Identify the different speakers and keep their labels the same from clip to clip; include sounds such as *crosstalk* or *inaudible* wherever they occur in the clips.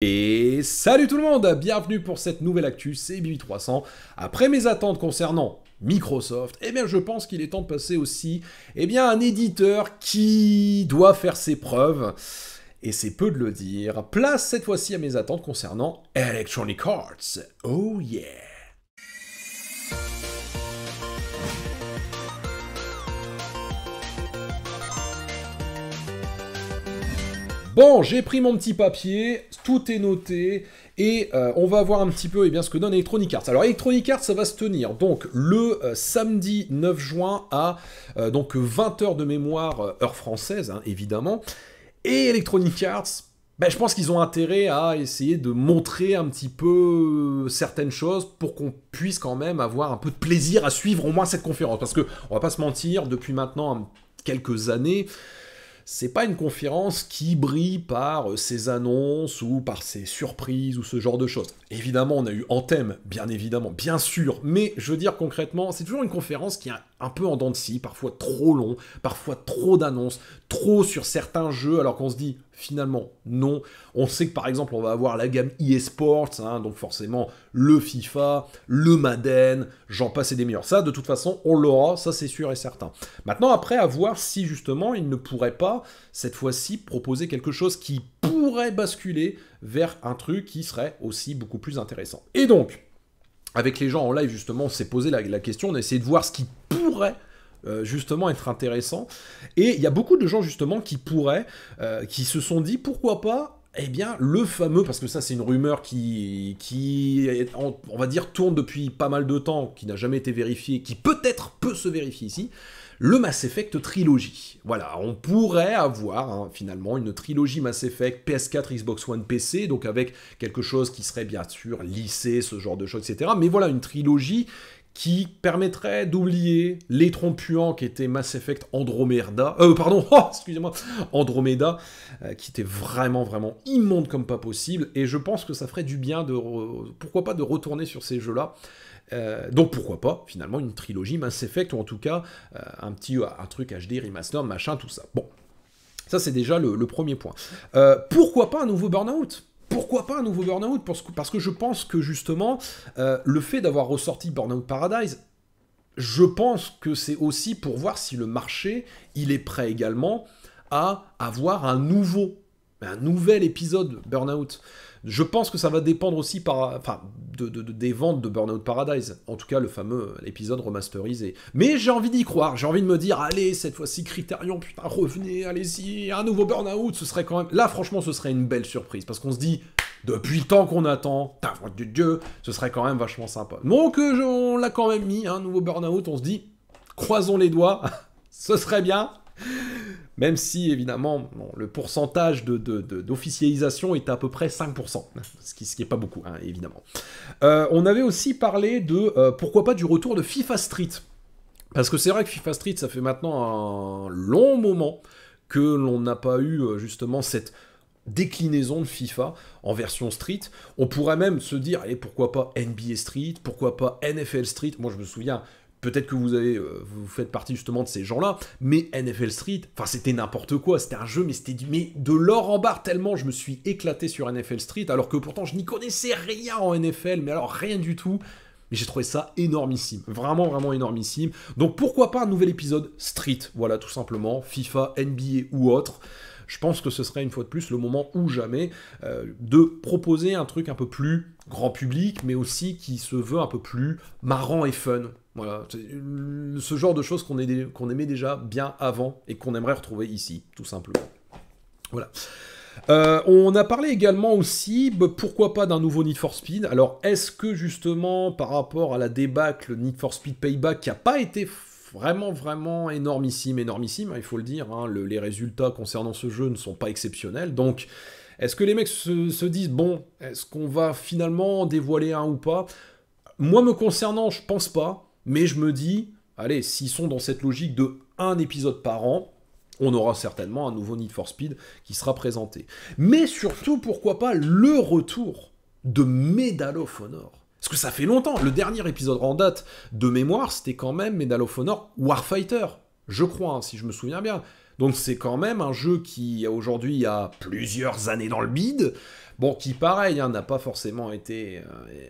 Speaker 1: Et salut tout le monde, bienvenue pour cette nouvelle actu, c'est BB300. Après mes attentes concernant Microsoft, eh bien je pense qu'il est temps de passer aussi eh bien, un éditeur qui doit faire ses preuves, et c'est peu de le dire. Place cette fois-ci à mes attentes concernant Electronic Arts. Oh yeah Bon, j'ai pris mon petit papier, tout est noté, et euh, on va voir un petit peu eh bien, ce que donne Electronic Arts. Alors Electronic Arts, ça va se tenir donc le euh, samedi 9 juin à euh, donc 20h de mémoire, heure française hein, évidemment. Et Electronic Arts, ben, je pense qu'ils ont intérêt à essayer de montrer un petit peu certaines choses pour qu'on puisse quand même avoir un peu de plaisir à suivre au moins cette conférence. Parce que on va pas se mentir, depuis maintenant hum, quelques années, c'est pas une conférence qui brille par euh, ses annonces ou par ses surprises ou ce genre de choses. Évidemment, on a eu Anthem, bien évidemment, bien sûr, mais je veux dire concrètement, c'est toujours une conférence qui a un peu en dents de scie, parfois trop long, parfois trop d'annonces, trop sur certains jeux, alors qu'on se dit finalement non. On sait que par exemple on va avoir la gamme eSports, hein, donc forcément le FIFA, le Madden, j'en passe et des meilleurs. Ça de toute façon on l'aura, ça c'est sûr et certain. Maintenant après à voir si justement il ne pourrait pas cette fois-ci proposer quelque chose qui pourrait basculer vers un truc qui serait aussi beaucoup plus intéressant. Et donc avec les gens en live, justement, on s'est posé la, la, question, on a essayé de voir ce qui euh, justement être intéressant. Et il y a beaucoup de gens justement qui pourraient, euh, qui se sont dit pourquoi pas. et eh bien, le fameux, parce que ça c'est une rumeur qui, qui on, va dire, tourne depuis pas mal de temps, qui n'a jamais été vérifiée, qui peut-être peut se vérifier ici, le Mass Effect trilogie. Voilà, on pourrait avoir hein, finalement une trilogie Mass Effect PS4, Xbox One, PC, donc avec quelque chose qui serait bien sûr lissé, ce genre de choses, etc. Mais voilà, une trilogie qui permettrait d'oublier les puants qui était Mass Effect Andromeda, euh, pardon, *laughs* oh, excusez-moi, Andromeda, euh, qui était vraiment, vraiment immonde comme pas possible, et je pense que ça ferait du bien de, pourquoi pas, de retourner sur ces jeux-là, euh, donc pourquoi pas, finalement, une trilogie Mass Effect, ou en tout cas, un petit, un truc HD, remaster, machin, tout ça, bon, ça c'est déjà le, le, premier point. pourquoi pas un nouveau Burnout pourquoi pas un nouveau Burnout Parce que je pense que justement, euh, le fait d'avoir ressorti Burnout Paradise, je pense que c'est aussi pour voir si le marché, il est prêt également à avoir un nouveau un nouvel épisode Burnout. Je pense que ça va dépendre aussi par, enfin, de, des ventes de Burnout Paradise. En tout cas, le fameux euh, épisode remasterisé. Mais j'ai envie d'y croire. J'ai envie de me dire, allez, cette fois-ci, Criterion, putain, revenez, allez-y, un nouveau Burnout. Ce serait quand même. Là, franchement, ce serait une belle surprise. Parce qu'on se dit, depuis le temps qu'on attend, voix de Dieu, ce serait quand même vachement sympa. Donc, que euh, on l'a quand même mis, un nouveau Burnout. On se dit, croisons les doigts, *laughs* ce serait bien même si évidemment le pourcentage d'officialisation de, est à peu près 5%, hein, ce qui n'est pas beaucoup, hein, évidemment. Euh, on avait aussi parlé de, euh, pourquoi pas, du retour de FIFA Street. Parce que c'est vrai que FIFA Street, ça fait maintenant un long moment que l'on n'a pas eu euh, justement cette déclinaison de FIFA en version street. On pourrait même se dire, allez, pourquoi pas NBA Street, pourquoi pas NFL Street. Moi, je me souviens, Peut-être que vous, avez, euh, vous faites partie justement de ces gens-là, mais NFL Street, enfin c'était n'importe quoi, c'était un jeu, mais c'était mais de l'or en barre tellement je me suis éclaté sur NFL Street, alors que pourtant je n'y connaissais rien en NFL, mais alors rien du tout. Mais j'ai trouvé ça énormissime, vraiment vraiment énormissime. Donc pourquoi pas un nouvel épisode Street, voilà tout simplement, FIFA, NBA ou autre je pense que ce serait une fois de plus le moment ou jamais euh, de proposer un truc un peu plus grand public, mais aussi qui se veut un peu plus marrant et fun. Voilà, euh, ce genre de choses qu'on aimait déjà bien avant et qu'on aimerait retrouver ici, tout simplement. Voilà. Euh, on a parlé également aussi, bah, pourquoi pas d'un nouveau Need for Speed. Alors, est-ce que justement, par rapport à la débâcle Need for Speed Payback qui n'a pas été vraiment, vraiment énormissime, énormissime, hein, il faut le dire. Hein. les résultats concernant ce jeu ne sont pas exceptionnels. Donc, est-ce que les mecs se, disent, bon, est-ce qu'on va finalement dévoiler un ou pas Moi, me concernant, je pense pas, mais je me dis, allez, s'ils sont dans cette logique de un épisode par an, on aura certainement un nouveau Need for Speed qui sera présenté. Mais surtout, pourquoi pas le retour de Medal of Honor. Parce que ça fait longtemps. Le dernier épisode en date de mémoire, c'était quand même Medal Warfighter. Je crois, hein, si je me souviens bien. Donc c'est quand même un jeu qui aujourd'hui a plusieurs années dans le bide. Bon, qui pareil, hein, n'a pas forcément été euh,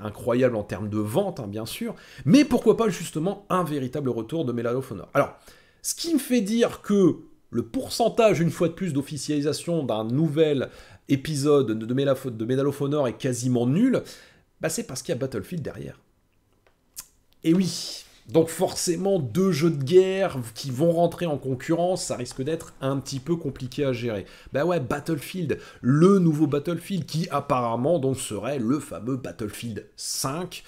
Speaker 1: incroyable en termes de vente, hein, bien sûr. Mais pourquoi pas justement un véritable retour de Medal Alors, ce qui me fait dire que le pourcentage, une fois de plus, d'officialisation d'un nouvel épisode de Medal of Honor est quasiment nul, c'est parce qu'il y a Battlefield derrière. Et oui, donc forcément, deux jeux de guerre qui vont rentrer en concurrence, ça risque d'être un petit peu compliqué à gérer. Bah ouais, Battlefield, le nouveau Battlefield, qui apparemment donc serait le fameux Battlefield 5.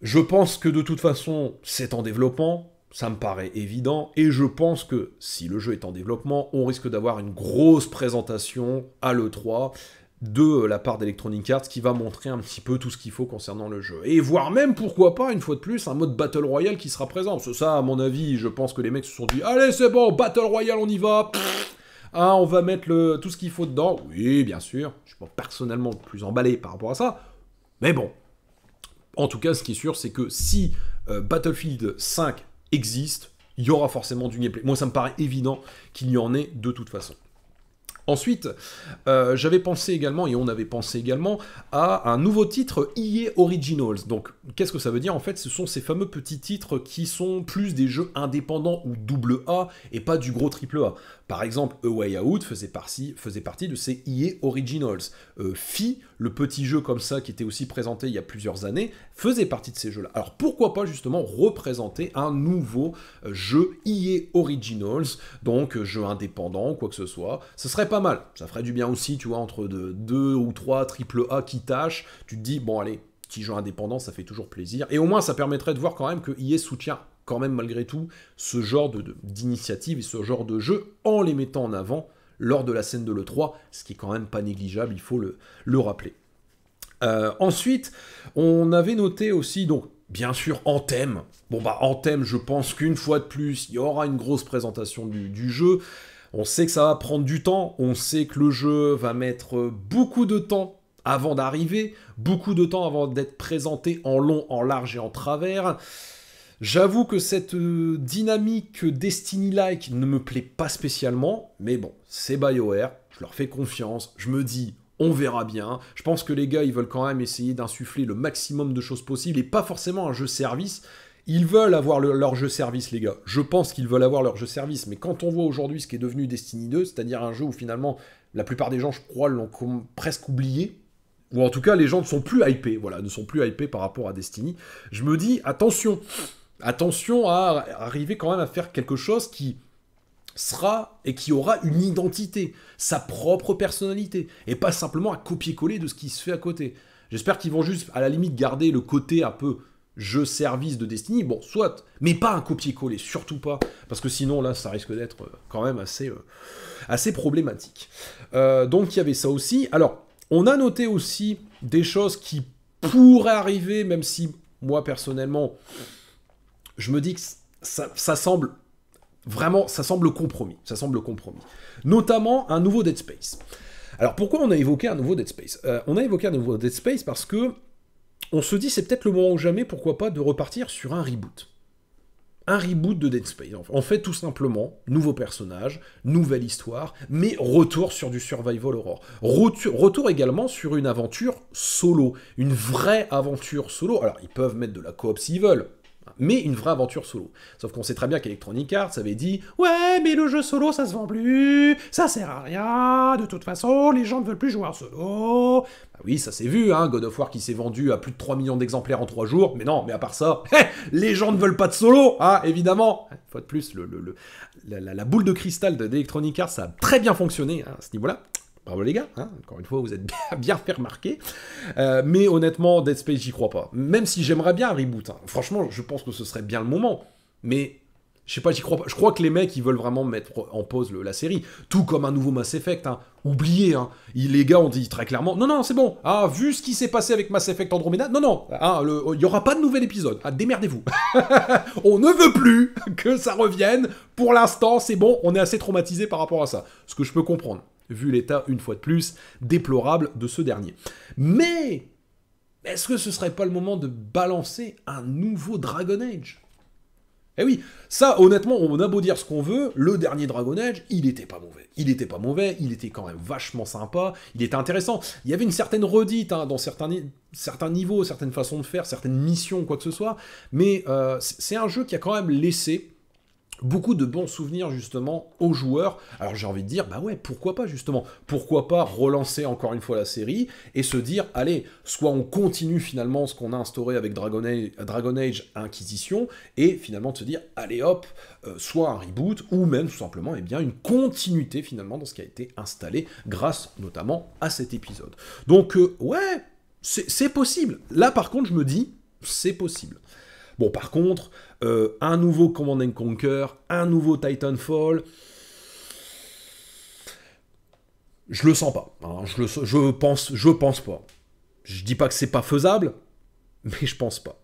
Speaker 1: Je pense que de toute façon, c'est en développement, ça me paraît évident, et je pense que si le jeu est en développement, on risque d'avoir une grosse présentation à l'E3, de euh, la part d'Electronic Arts qui va montrer un petit peu tout ce qu'il faut concernant le jeu. Et voire même, pourquoi pas, une fois de plus, un mode Battle Royale qui sera présent. Parce ça, à mon avis, je pense que les mecs se sont dit « Allez, c'est bon, Battle Royale, on y va ah, on va mettre le, tout ce qu'il faut dedans. » Oui, bien sûr, je suis personnellement plus emballé par rapport à ça. Mais bon, en tout cas, ce qui est sûr, c'est que si euh, Battlefield 5 existe, il y aura forcément du gameplay. Moi, ça me paraît évident qu'il y en ait de toute façon. Ensuite, euh, j'avais pensé également, et on avait pensé également, à un nouveau titre IE Originals. Donc, qu'est-ce que ça veut dire En fait, ce sont ces fameux petits titres qui sont plus des jeux indépendants ou double A, et pas du gros triple A. Par exemple, A Way Out faisait, partie de ces IE Originals. Euh, le petit jeu comme ça qui était aussi présenté il y a plusieurs années, faisait partie de ces jeux-là. Alors pourquoi pas justement représenter un nouveau euh, jeu EA Originals, donc euh, jeu indépendant, quoi que ce soit, ce serait pas mal. Ça ferait du bien aussi, tu vois, entre deux, ou trois triple A qui tâchent, tu te dis, bon allez, petit jeu indépendant, ça fait toujours plaisir. Et au moins, ça permettrait de voir quand même que EA soutient quand même malgré tout ce genre d'initiative de, et ce genre de jeu en les mettant en avant lors de la scène de l'E3, ce qui est quand même pas négligeable, il faut le, le rappeler. Euh, ensuite, on avait noté aussi, donc, bien sûr, en thème, Bon, bah, en thème je pense qu'une fois de plus, il y aura une grosse présentation du, du jeu. On sait que ça va prendre du temps, on sait que le jeu va mettre beaucoup de temps avant d'arriver, beaucoup de temps avant d'être présenté en long, en large et en travers. J'avoue que cette euh, dynamique Destiny-like ne me plaît pas spécialement, mais bon, c'est BioWare, je leur fais confiance, je me dis, on verra bien. Je pense que les gars, ils veulent quand même essayer d'insuffler le maximum de choses possibles et pas forcément un jeu service. Ils veulent avoir leur jeu service, les gars. Je pense qu'ils veulent avoir leur jeu service, mais quand on voit aujourd'hui ce qui est devenu Destiny 2, c'est-à-dire un jeu où finalement la plupart des gens, je crois, l'ont presque oublié, ou en tout cas les gens ne sont plus hypés, voilà, ne sont plus hypés par rapport à Destiny, je me dis, attention, attention à arriver quand même à faire quelque chose qui sera et qui aura une identité, sa propre personnalité, et pas simplement à copier-coller de ce qui se fait à côté. J'espère qu'ils vont juste, à la limite, garder le côté un peu jeu-service de Destiny, bon, soit, mais pas un copier-coller, surtout pas, parce que sinon, là, ça risque d'être euh, quand même assez, euh, assez problématique. Euh, donc, il y avait ça aussi. Alors, on a noté aussi des choses qui pourraient arriver, même si, moi, personnellement, je me dis que ça, semble vraiment, ça semble compromis. Ça semble compromis. Notamment un nouveau Dead Space. Alors pourquoi on a évoqué un nouveau Dead Space euh, On a évoqué un nouveau Dead Space parce que on se dit c'est peut-être le moment ou jamais, pourquoi pas, de repartir sur un reboot. Un reboot de Dead Space. En fait, tout simplement, nouveau personnage, nouvelle histoire, mais retour sur du survival horror. Retour, retour également sur une aventure solo, une vraie aventure solo. Alors, ils peuvent mettre de la coop s'ils veulent, mais une vraie aventure solo. Sauf qu'on sait très bien qu'Electronic Arts avait dit Ouais, mais le jeu solo ça se vend plus, ça sert à rien, de toute façon les gens ne veulent plus jouer en solo. Bah oui, ça s'est vu, hein, God of War qui s'est vendu à plus de 3 millions d'exemplaires en 3 jours, mais non, mais à part ça, *laughs* eh, les gens ne veulent pas de solo, hein, évidemment. Une fois de plus, le, la, boule de cristal d'Electronic Arts, ça a très bien fonctionné hein, à ce niveau-là. Bravo les gars, hein. encore une fois, vous êtes bien, *laughs* fait remarquer. Euh, mais honnêtement, Dead Space, j'y crois pas. Même si j'aimerais bien un reboot. Hein. Franchement, je pense que ce serait bien le moment. Mais je sais pas, j'y crois pas. Je crois que les mecs, ils veulent vraiment mettre en pause la série. Tout comme un nouveau Mass Effect. Hein. Oubliez, hein. les gars ont dit très clairement Non, non, c'est bon. Ah, vu ce qui s'est passé avec Mass Effect Andromeda, non, non. Oh, il n'y aura pas de nouvel épisode. Ah, démerdez-vous. *laughs* on ne veut plus *laughs* que ça revienne. Pour l'instant, c'est bon. On est assez traumatisé par rapport à ça. Ce que je peux comprendre vu l'état, une fois de plus, déplorable de ce dernier. Mais est-ce que ce serait pas le moment de balancer un nouveau Dragon Age eh oui, ça, honnêtement, on a beau dire ce qu'on veut, le dernier Dragon Age, il était pas mauvais. Il était pas mauvais, il était quand même vachement sympa, il était intéressant. Il y avait une certaine redite hein, dans certains, certains, niveaux, certaines façons de faire, certaines missions, quoi que ce soit. Mais euh, c'est un jeu qui a quand même laissé beaucoup de bons souvenirs justement aux joueurs. Alors j'ai envie de dire, bah ouais, pourquoi pas justement Pourquoi pas relancer encore une fois la série et se dire, allez, soit on continue finalement ce qu'on a instauré avec Dragon Age, Dragon Age Inquisition, et finalement de se dire, allez hop, euh, soit un reboot, ou même tout simplement et eh bien, une continuité finalement dans ce qui a été installé grâce notamment à cet épisode. Donc euh, ouais, c'est possible. Là par contre, je me dis, c'est possible. Bon, par contre, euh, un nouveau Command Conquer, un nouveau Titanfall, je le sens pas. Hein. Je, le, je, pense, je pense pas. Je dis pas que c'est pas faisable, mais je pense pas.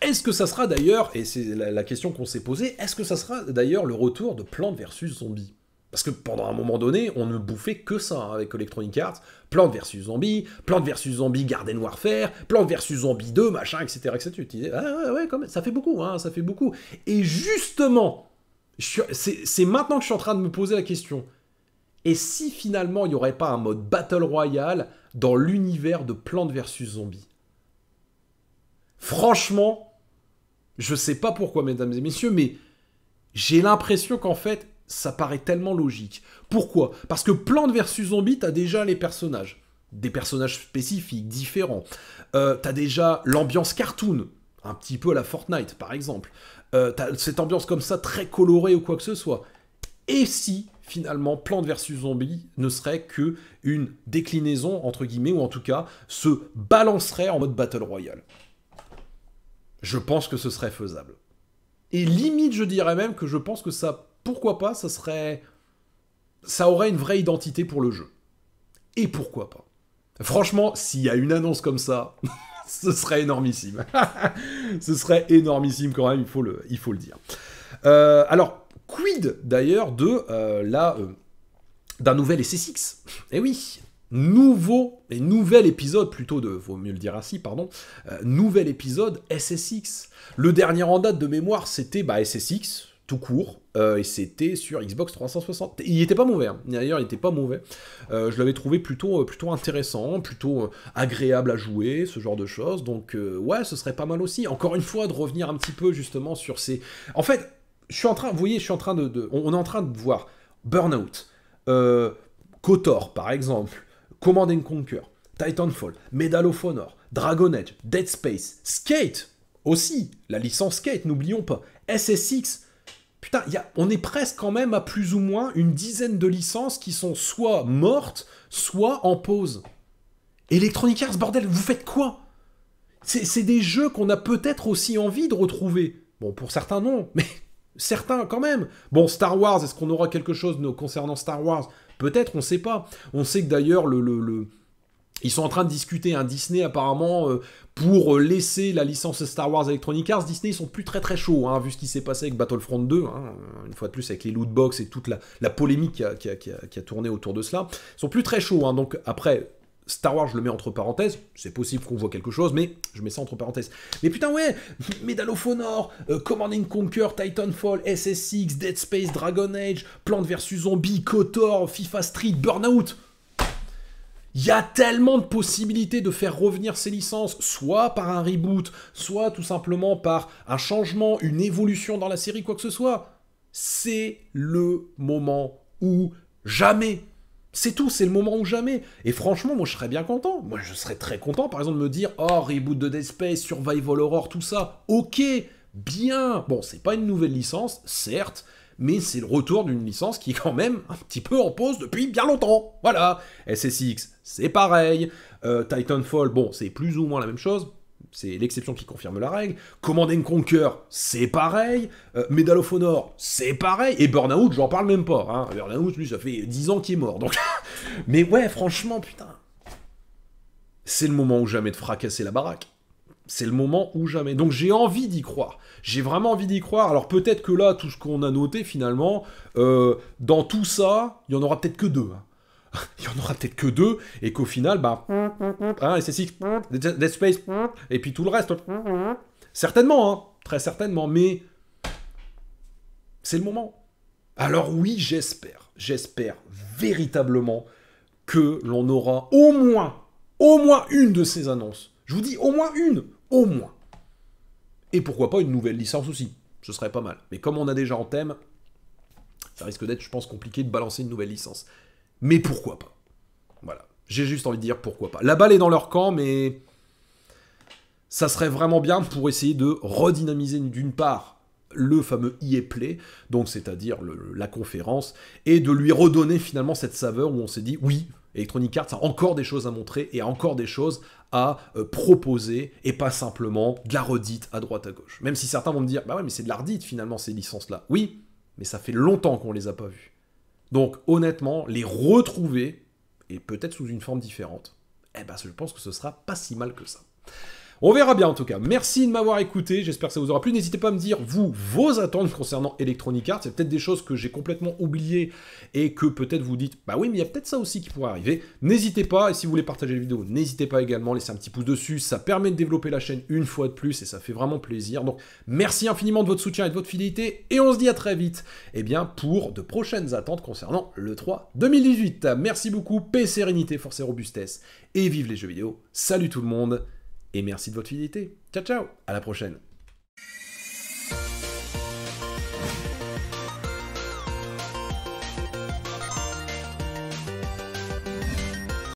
Speaker 1: Est-ce que ça sera d'ailleurs, et c'est la, question qu'on s'est posée, est-ce que ça sera d'ailleurs le retour de Plante versus Zombie parce que pendant un moment donné, on ne bouffait que ça hein, avec Electronic Arts. Plante versus Zombie, Plante versus Zombie Garden Warfare, Plante versus Zombie 2, machin, etc. etc. Ah, ah, ouais, ça fait beaucoup, hein, ça fait beaucoup. Et justement, c'est maintenant que je suis en train de me poser la question. Et si finalement il n'y aurait pas un mode Battle Royale dans l'univers de Plante versus Zombies Franchement, je ne sais pas pourquoi, mesdames et messieurs, mais j'ai l'impression qu'en fait, ça paraît tellement logique. Pourquoi Parce que Plante versus Zombie, t'as déjà les personnages. Des personnages spécifiques, différents. Euh, t'as déjà l'ambiance cartoon, un petit peu à la Fortnite par exemple. Euh, t'as cette ambiance comme ça, très colorée ou quoi que ce soit. Et si finalement Plante versus Zombie ne serait que une déclinaison entre guillemets ou en tout cas se balancerait en mode Battle Royale Je pense que ce serait faisable. Et limite, je dirais même que je pense que ça pourquoi pas, ça serait. Ça aurait une vraie identité pour le jeu. Et pourquoi pas Franchement, s'il y a une annonce comme ça, *laughs* ce serait énormissime. *laughs* ce serait énormissime quand même, il faut le, il faut le dire. Euh, alors, quid d'ailleurs de euh, la. Euh, d'un nouvel SSX Eh oui, nouveau et nouvel épisode plutôt de vaut mieux le dire ainsi pardon nouvel épisode SSX le dernier en date de mémoire c'était bah, SSX tout court, euh, et c'était sur Xbox 360. Il n'était pas mauvais, hein. d'ailleurs, il n'était pas mauvais. Euh, je l'avais trouvé plutôt, euh, plutôt intéressant, plutôt agréable à jouer, ce genre de choses. Donc, ouais, ce serait pas mal aussi. Encore une fois, de revenir un petit peu justement sur ces. En fait, je suis en train, vous voyez, je suis en train de. On, est en train de voir Burnout, Kotor, par exemple, Command and Conquer, Titanfall, Medal of Honor, Dragon Age, Dead Space, Skate aussi, la licence Skate, n'oublions pas, SSX. Putain, on est presque quand même à plus ou moins une dizaine de licences qui sont soit mortes, soit en pause. Electronic Arts, bordel, vous faites quoi C'est des jeux qu'on a peut-être aussi envie de retrouver. Bon, pour certains, non, *laughs* mais certains quand même. Bon, Star Wars, est-ce qu'on aura quelque chose concernant Star Wars Peut-être, on ne sait pas. On sait que d'ailleurs, le, le ils sont en train de discuter un hein. Disney apparemment euh, pour euh, laisser la licence Star Wars Electronic Arts. Disney ils sont plus très très chauds hein, vu ce qui s'est passé avec Battlefront 2, hein. une fois de plus avec les loot box et toute la, polémique qui a, tourné autour de cela. Ils sont plus très chauds. Hein. donc après Star Wars, je le mets entre parenthèses, c'est possible qu'on voit quelque chose, mais je mets ça entre parenthèses. Mais putain, ouais, Medal of Honor, euh, Commanding Conquer, Titanfall, SSX, Dead Space, Dragon Age, Plante vs Zombie, KOTOR, FIFA Street, Burnout. Il y a tellement de possibilités de faire revenir ces licences, soit par un reboot, soit tout simplement par un changement, une évolution dans la série, quoi que ce soit. C'est le moment où jamais. C'est tout, c'est le moment ou jamais. Et franchement, moi je serais bien content. Moi je serais très content, par exemple, de me dire Oh, reboot de Dead Space, Survival Horror, tout ça. Ok, bien. Bon, c'est pas une nouvelle licence, certes, mais c'est le retour d'une licence qui est quand même un petit peu en pause depuis bien longtemps. Voilà, SSX, c'est pareil. Euh, Titanfall, bon, c'est plus ou moins la même chose. C'est l'exception qui confirme la règle. Command Conquer, c'est pareil. Euh, Medal of Honor, c'est pareil. Et Burnout, j'en parle même pas. Hein. Burnout, lui, ça fait 10 ans qu'il est mort. Donc... *laughs* mais ouais, franchement, putain. C'est le moment ou jamais de fracasser la baraque c'est le moment ou jamais. Donc j'ai envie d'y croire. J'ai vraiment envie d'y croire. Alors peut-être que là, tout ce qu'on a noté finalement, euh, dans tout ça, il y en aura peut-être que deux. Hein. *laughs* il y en aura peut-être que deux, et qu'au final, bah, hein, c'est SSX, Dead Space, et puis tout le reste. Hein. Certainement, très certainement, mais c'est le moment. Alors oui, j'espère, j'espère véritablement que l'on aura au moins, au moins une de ces annonces. Je vous dis au moins une. Au moins. Et pourquoi pas une nouvelle licence aussi. Ce serait pas mal. Mais comme on a déjà en thème, ça risque d'être, je pense, compliqué de balancer une nouvelle licence. Mais pourquoi pas Voilà. J'ai juste envie de dire pourquoi pas. La balle est dans leur camp, mais ça serait vraiment bien pour essayer de redynamiser d'une part le fameux EA Play, donc c'est-à-dire la conférence, et de lui redonner finalement cette saveur où on s'est dit oui, Electronic Arts a encore des choses à montrer et a encore des choses à euh, proposer et pas simplement de la redite à droite à gauche. Même si certains vont me dire, bah ouais, mais c'est de la redite finalement ces licences-là. Oui, mais ça fait longtemps qu'on les a pas vues. Donc honnêtement, les retrouver, et peut-être sous une forme différente, eh ben je pense que ce sera pas si mal que ça. On verra bien en tout cas. Merci de m'avoir écouté, j'espère que ça vous aura plu. N'hésitez pas à me dire, vous, vos attentes concernant Electronic Arts. C'est peut-être des choses que j'ai complètement oubliées et que peut-être vous dites, bah oui, mais il y a peut-être ça aussi qui pourrait arriver. N'hésitez pas, et si vous voulez partager la vidéo, n'hésitez pas également, laissez un petit pouce dessus. Ça permet de développer la chaîne une fois de plus et ça fait vraiment plaisir. Donc merci infiniment de votre soutien et de votre fidélité et on se dit à très vite eh bien, pour de prochaines attentes concernant le 3 2018. Merci beaucoup, paix, sérénité, force et robustesse et vive les jeux vidéo. Salut tout le monde et merci de votre fidélité. Ciao ciao, à la prochaine.